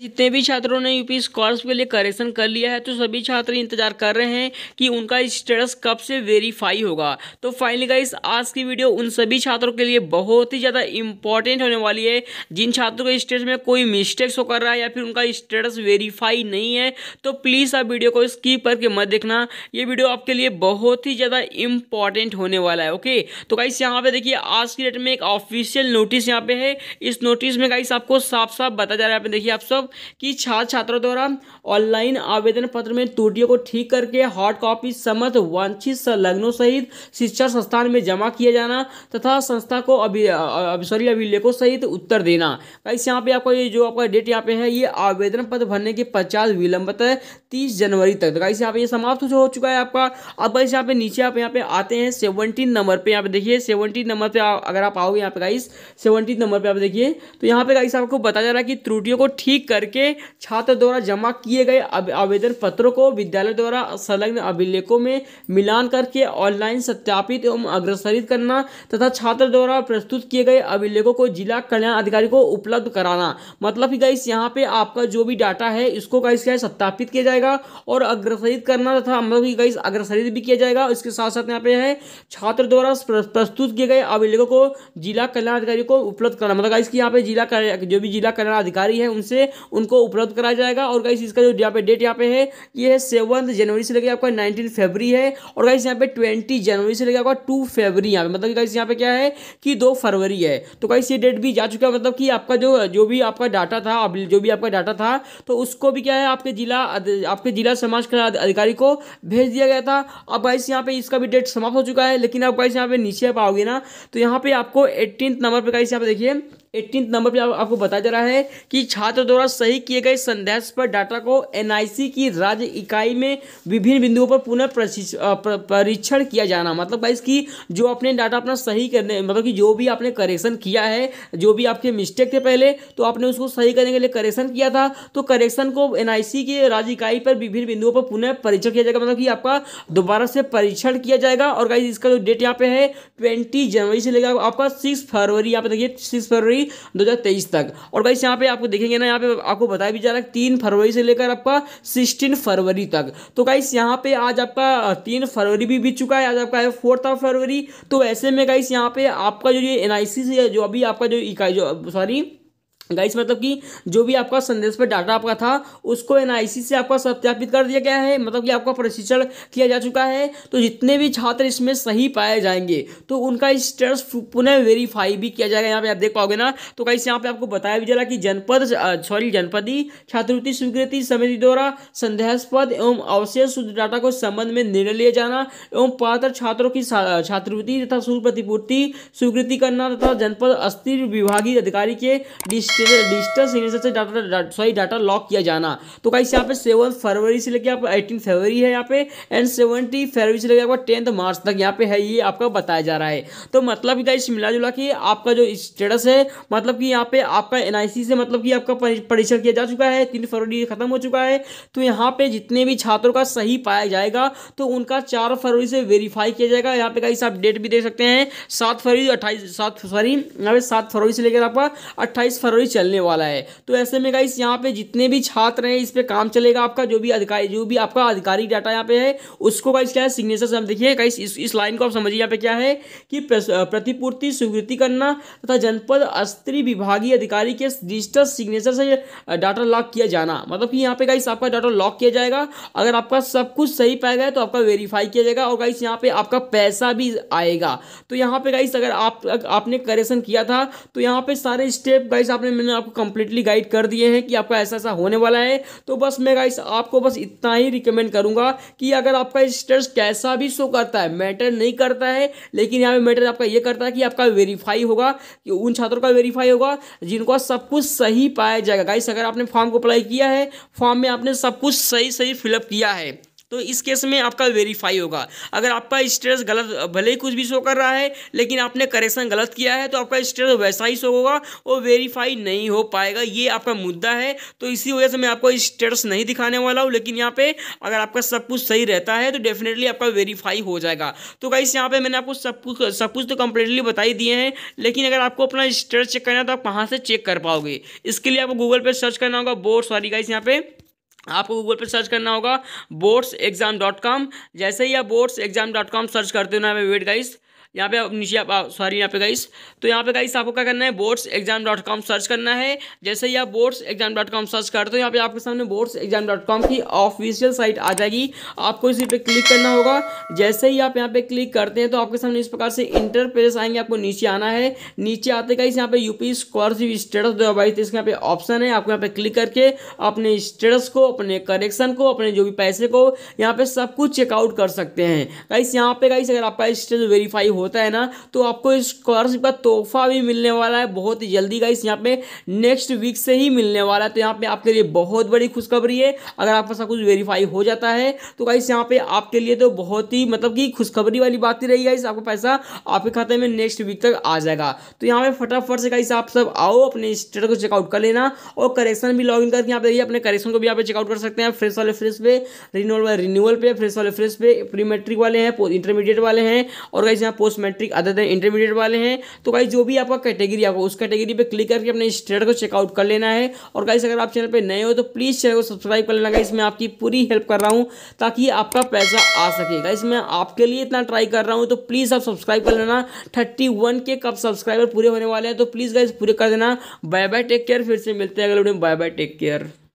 जितने भी छात्रों ने यूपी स्कॉलर्स के लिए करेक्शन कर लिया है तो सभी छात्र इंतजार कर रहे हैं कि उनका स्टेटस कब से वेरीफाई होगा तो फाइनली गाइस आज की वीडियो उन सभी छात्रों के लिए बहुत ही ज़्यादा इंपॉर्टेंट होने वाली है जिन छात्रों के स्टेटस में कोई मिस्टेक्स हो कर रहा है या फिर उनका स्टेटस वेरीफाई नहीं है तो प्लीज़ आप वीडियो को स्कीप करके मत देखना ये वीडियो आपके लिए बहुत ही ज़्यादा इंपॉर्टेंट होने वाला है ओके तो गाइस यहाँ पर देखिए आज की डेट में एक ऑफिशियल नोटिस यहाँ पे है इस नोटिस में गाइस आपको साफ साफ बताया जा रहा है देखिए आप सब कि छात्र छात्रों द्वारा ऑनलाइन आवेदन पत्र में त्रुटियों को ठीक करके हार्ड कॉपी समत वांछित संलग्नों सहित शिक्षा संस्थान में जमा किया जाना तथा संस्था को अभी सॉरी अभिलेखों सहित उत्तर देना इस यहाँ पे आपका ये जो आपका डेट यहाँ पे है ये आवेदन पत्र भरने की पचास विलंबत है तीस जनवरी तक तो यहाँ पे ये समाप्त हो चुका है आपका अब इस यहाँ पे नीचे आप यहाँ पे आते हैं सेवनटीन नंबर पर यहाँ पे देखिए सेवनटीन नंबर पर अगर आप आओगे यहाँ पे गाइस सेवनटीन नंबर पर आप देखिए तो यहाँ पे गाइस आपको बताया जा रहा है कि त्रुटियों को ठीक करके छात्र द्वारा जमा किए गए आवेदन पत्रों को विद्यालय द्वारा संलग्न अभिलेखों में मिलान करके ऑनलाइन सत्यापित एवं अग्रसरित करना तथा छात्र द्वारा प्रस्तुत किए गए अभिलेखों को जिला कल्याण अधिकारी को उपलब्ध कराना मतलब कि गाइस यहाँ पे आपका जो भी डाटा है इसको गाइस क्या सत्यापित किया जाएगा और अग्रसरित करना तथा मतलब कि गाइस अग्रसरित भी किया जाएगा इसके साथ साथ यहाँ पे है छात्र द्वारा प्रस्तुत किए गए अभिलेखों को जिला कल्याण अधिकारी को उपलब्ध कराना मतलब गाइस की यहाँ पे जिला जो भी जिला कल्याण अधिकारी है उनसे उनको उपलब्ध कराया जाएगा और गाइस इसका जो यहाँ पे डेट यहाँ पे है ये है सेवन जनवरी से लेकर आपका नाइनटीन फेबरी है और गाइस यहाँ पे ट्वेंटी जनवरी से लेकर आपका टू फेबरी यहाँ पे मतलब गाइस यहाँ पे क्या है कि दो फरवरी है तो गाइस ये डेट भी जा चुका है मतलब कि आपका जो जो भी आपका डाटा था जो भी आपका डाटा था तो उसको भी क्या है आपके जिला आपके जिला समाज के अधिकारी को भेज दिया गया था अब गाइस यहाँ पे इसका भी डेट समाप्त हो चुका है लेकिन अब गाइस यहाँ पे नीचे आप आओगे ना तो यहाँ पे आपको एट्टीन नंबर पर गाइस यहाँ पे देखिए एट्टीनथ नंबर पे आपको बताया जा रहा है कि छात्र द्वारा सही किए गए संदेश पर डाटा को एनआईसी की राज्य इकाई में विभिन्न बिंदुओं पर पुनः परीक्षण किया जाना मतलब भाई इसकी जो अपने डाटा अपना सही करने मतलब कि जो भी आपने करेक्शन किया है जो भी आपके मिस्टेक थे पहले तो आपने उसको सही करने के लिए करेक्शन किया था तो करेक्शन को एन के राज्य इकाई पर विभिन्न बिंदुओं पर पुनः परीक्षण किया जाएगा मतलब कि आपका दोबारा से परीक्षण किया जाएगा और गाइज इसका जो डेट यहाँ पे है ट्वेंटी जनवरी से लेकर आपका सिक्स फरवरी यहाँ पे देखिए सिक्स फरवरी दो तक और गाइस यहाँ पे आपको देखेंगे ना यहाँ पे आपको बताया भी जा रहा है तीन फरवरी से लेकर आपका सिक्सटीन फरवरी तक तो गाइस यहाँ पे आज आपका तीन फरवरी भी बीत चुका है आज आपका है फोर्थ ऑफ फरवरी तो ऐसे में गाइस यहाँ पे आपका जो ये एन आई सी जो अभी आपका जो इकाई जो सॉरी गाइस मतलब कि जो भी आपका संदेश पर डाटा आपका था उसको एनआईसी से आपका सत्यापित कर दिया गया है मतलब कि आपका प्रशिक्षण किया जा चुका है तो जितने भी छात्र इसमें सही पाए जाएंगे तो उनका स्टेटस पुनः वेरीफाई भी किया जाएगा यहाँ पे आप देख पाओगे ना तो गाइस यहाँ पे आपको बताया भी जाएगा कि जनपद सॉरी जनपदी छात्रवृत्ति स्वीकृति समिति द्वारा संदेहास्पद एवं अवशेष शुद्ध डाटा को संबंध में निर्णय लिए जाना एवं पात्र छात्रों की छात्रवृत्ति तथा शुल्क प्रतिपूर्ति स्वीकृति करना तथा जनपद अस्थिर विभागीय अधिकारी के डिस्ट डिजिटल सिग्नेचर से डाटा सॉरी डाटा लॉक किया जाना तो गाइस यहाँ पे सेवन फरवरी से लेकर आपका एटीन फरवरी है यहाँ पे एंड सेवनटी फरवरी से लेकर आपका टेंथ मार्च तक यहाँ पे है ये आपका बताया जा रहा है तो मतलब कि कहीं मिला जुला कि आपका जो स्टेटस है मतलब कि यहाँ पे आपका एन से मतलब कि आपका परीक्षण किया जा चुका है तीन फरवरी खत्म हो चुका है तो यहाँ पे जितने भी छात्रों का सही पाया जाएगा तो उनका चार फरवरी से वेरीफाई किया जाएगा यहाँ पे कहीं आप डेट भी देख सकते हैं सात फरवरी अट्ठाईस सात फरवरी यहाँ पे सात फरवरी से लेकर आपका अट्ठाईस फरवरी ही चलने वाला है तो ऐसे में गाइस यहाँ पे जितने भी छात्र हैं इस पर काम चलेगा आपका जो भी अधिकारी जो भी आपका आधिकारिक डाटा यहाँ पे है उसको गाइस क्या है सिग्नेचर से हम देखिए गाइस इस, इस लाइन को आप समझिए यहाँ पे क्या है कि प्रतिपूर्ति स्वीकृति करना तथा जनपद स्त्री विभागीय अधिकारी के डिजिटल सिग्नेचर से डाटा लॉक किया जाना मतलब कि यहाँ पे गाइस आपका डाटा लॉक किया जाएगा अगर आपका सब कुछ सही पाया गया तो आपका वेरीफाई किया जाएगा और गाइस यहाँ पे आपका पैसा भी आएगा तो यहाँ पे गाइस अगर आप आपने करेक्शन किया था तो यहाँ पे सारे स्टेप गाइस आपने मैंने आपको कंप्लीटली गाइड कर दिए हैं कि आपका ऐसा ऐसा होने वाला है तो बस मैं गाइस आपको बस इतना ही रिकमेंड करूंगा कि अगर आपका स्टेटस कैसा भी शो करता है मैटर नहीं करता है लेकिन यहाँ पे मैटर आपका ये करता है कि आपका वेरीफाई होगा कि उन छात्रों का वेरीफाई होगा जिनका सब कुछ सही पाया जाएगा गाइस अगर आपने फॉर्म को अप्लाई किया है फॉर्म में आपने सब कुछ सही सही फिलअप किया है तो इस केस में आपका वेरीफाई होगा अगर आपका स्टेटस गलत भले ही कुछ भी शो कर रहा है लेकिन आपने करेक्शन गलत किया है तो आपका स्टेटस वैसा ही शो होगा और वेरीफाई नहीं हो पाएगा ये आपका मुद्दा है तो इसी वजह से मैं आपको स्टेटस नहीं दिखाने वाला हूँ लेकिन यहाँ पे अगर आपका सब कुछ सही रहता है तो डेफिनेटली आपका वेरीफाई हो जाएगा तो गाइस यहाँ पे मैंने आपको सब कुछ सब कुछ तो कंप्लीटली बता ही दिए हैं लेकिन अगर आपको अपना स्टेटस चेक करना है तो आप कहाँ से चेक कर पाओगे इसके लिए आपको गूगल पर सर्च करना होगा बोर्ड सॉरी गाइस यहाँ पे आपको गूगल पे सर्च करना होगा बोर्ड्स एग्जाम डॉट कॉम जैसे ही आप boards exam dot com search करते हो ना वेट गाइस यहाँ पे नीचे आप सॉरी यहाँ पे गाइस तो यहाँ पे गाइस आपको क्या करना है boards exam dot com search करना है जैसे ही आप boards exam dot com search करते हो यहाँ पे आपके सामने बोर्ड्स एग्जाम डॉट कॉम की ऑफिशियल साइट आ जाएगी आपको इसी पे क्लिक करना होगा जैसे ही आप यहाँ पे क्लिक करते हैं तो आपके सामने इस प्रकार से इंटरप्रेस आएंगे आपको नीचे आना है नीचे आते गाइस यहाँ पे यूपी स्कॉलरशिप स्टेटस दो हज़ार बाईस यहाँ पे ऑप्शन है आपको यहाँ पे क्लिक करके अपने स्टेटस को अपने करेक्शन को अपने जो भी पैसे को यहाँ पे सब कुछ चेकआउट कर सकते हैं गाइस यहाँ पे गाइस अगर आपका स्टेटस वेरीफाई हो होता है ना तो आपको स्कॉलरशिप का तोहफा भी मिलने वाला है बहुत ही जल्दी गाइस यहाँ पे नेक्स्ट वीक से ही मिलने वाला है तो यहाँ पे आपके लिए बहुत बड़ी खुशखबरी है अगर आपका सब कुछ वेरीफाई हो जाता है तो गाइस यहाँ पे आपके लिए तो बहुत ही मतलब कि खुशखबरी वाली बात ही रही गाइस आपका पैसा आपके खाते में नेक्स्ट वीक तक आ जाएगा तो यहाँ पे फटाफट से गाइस आप सब आओ अपने स्टेटस को चेकआउट कर लेना और करेक्शन भी लॉग इन करके यहाँ पे अपने करेक्शन को भी यहाँ पे चेकआउट कर सकते हैं फ्रेश वाले फ्रेश पे रिन्यूअल वाले रिन्यूअल पे फ्रेश वाले फ्रेश पे प्री मैट्रिक वाले हैं इंटरमीडिएट वाले हैं और गाइस यहाँ post post matric other than intermediate वाले हैं तो गाइज जो भी आपका कैटेगरी आपको उस कैटेगरी पे क्लिक करके अपने स्टेट को चेकआउट कर लेना है और गाइज अगर आप चैनल पे नए हो तो प्लीज़ चैनल को सब्सक्राइब कर लेना गाइज मैं आपकी पूरी हेल्प कर रहा हूँ ताकि आपका पैसा आ सके गाइज मैं आपके लिए इतना ट्राई कर रहा हूँ तो प्लीज़ आप सब्सक्राइब कर लेना थर्टी वन के कब सब्सक्राइबर पूरे होने वाले हैं तो प्लीज़ गाइज पूरे कर देना बाय बाय टेक केयर फिर से मिलते हैं अगले वीडियो में बाय बाय टेक केयर